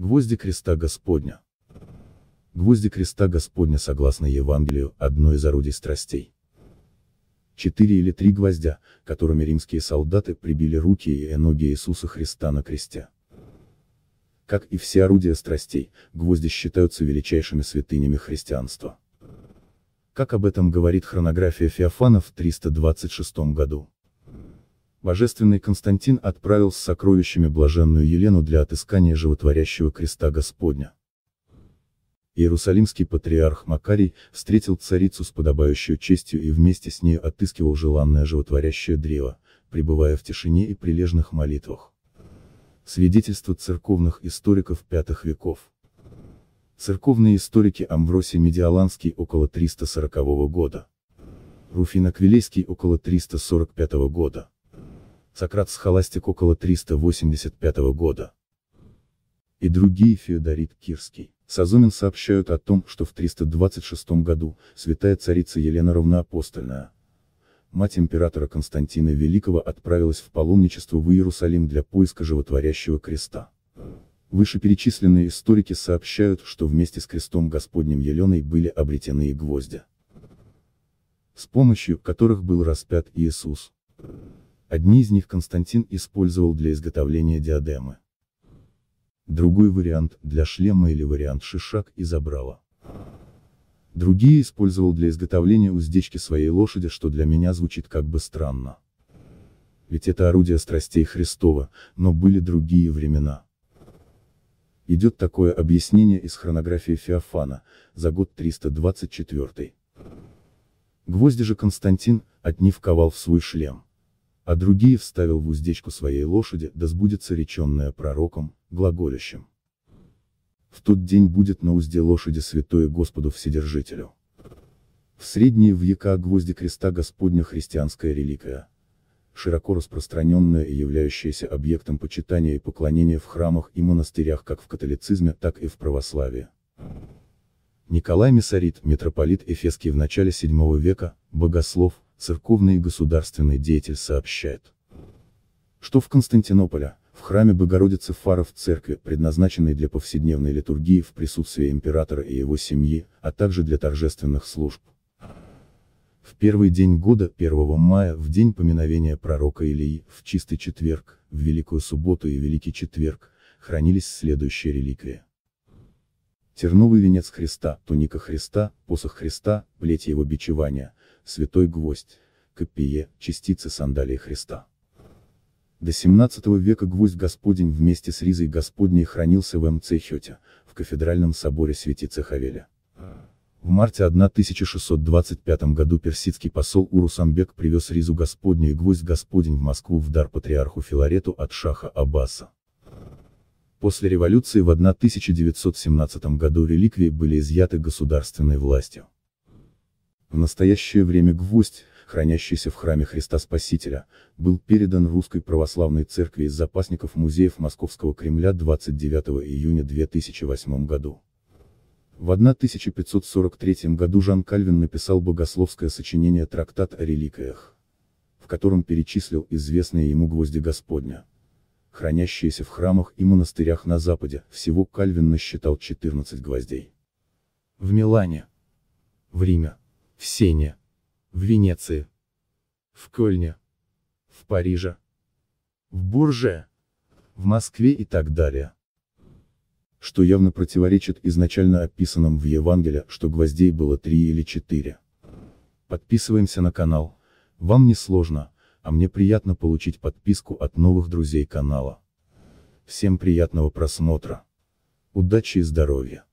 Гвозди креста Господня. Гвозди креста Господня согласно Евангелию, одно из орудий страстей. Четыре или три гвоздя, которыми римские солдаты прибили руки и ноги Иисуса Христа на кресте. Как и все орудия страстей, гвозди считаются величайшими святынями христианства. Как об этом говорит хронография Феофана в 326 году. Божественный Константин отправил с сокровищами блаженную Елену для отыскания животворящего креста Господня. Иерусалимский патриарх Макарий встретил царицу с подобающей честью и вместе с нею отыскивал желанное животворящее древо, пребывая в тишине и прилежных молитвах. Свидетельство церковных историков пятых веков. Церковные историки Амвросий Медиаланский около 340 года. Руфин Аквилейский около 345 года. Сократ Схоластик около 385 года. И другие Феодорит Кирский. Сазонин сообщают о том, что в 326 году, святая царица Елена Равноапостольная, мать императора Константина Великого отправилась в паломничество в Иерусалим для поиска животворящего креста. Вышеперечисленные историки сообщают, что вместе с крестом Господним Еленой были обретены и гвозди, с помощью которых был распят Иисус. Одни из них Константин использовал для изготовления диадемы. Другой вариант – для шлема или вариант шишак и забрала. Другие использовал для изготовления уздечки своей лошади, что для меня звучит как бы странно. Ведь это орудие страстей Христова, но были другие времена. Идет такое объяснение из хронографии Феофана, за год 324. Гвозди же Константин, отнив ковал в свой шлем а другие вставил в уздечку своей лошади, да сбудется реченное пророком, глаголящим. В тот день будет на узде лошади святое Господу Вседержителю. В средние века гвозди креста Господня христианская реликвия, широко распространенная и являющаяся объектом почитания и поклонения в храмах и монастырях как в католицизме, так и в православии. Николай Месарит, митрополит Эфесский в начале VII века, богослов, церковный и государственный деятель сообщает, что в Константинополе, в храме Богородицы Фара в церкви, предназначенной для повседневной литургии в присутствии императора и его семьи, а также для торжественных служб. В первый день года, 1 мая, в день поминовения пророка Илии, в чистый четверг, в Великую субботу и Великий четверг, хранились следующие реликвии. Терновый венец Христа, туника Христа, посох Христа, плеть его бичевания, святой гвоздь, копие, частица сандалии Христа. До 17 века гвоздь Господень вместе с ризой Господней хранился в МЦ в кафедральном соборе святицы Хавеля. В марте 1625 году персидский посол Урусамбек привез ризу Господню и гвоздь Господень в Москву в дар патриарху Филарету от шаха Аббаса. После революции в 1917 году реликвии были изъяты государственной властью. В настоящее время гвоздь, хранящийся в храме Христа Спасителя, был передан Русской Православной Церкви из запасников музеев Московского Кремля 29 июня 2008 году. В 1543 году Жан Кальвин написал богословское сочинение «Трактат о реликвиях», в котором перечислил известные ему гвозди Господня. Хранящиеся в храмах и монастырях на Западе, всего Кальвин насчитал 14 гвоздей. В Милане. В Риме в Сене, в Венеции, в Кольне, в Париже, в Бурже, в Москве и так далее. Что явно противоречит изначально описанным в Евангелии, что гвоздей было три или четыре. Подписываемся на канал, вам не сложно, а мне приятно получить подписку от новых друзей канала. Всем приятного просмотра. Удачи и здоровья.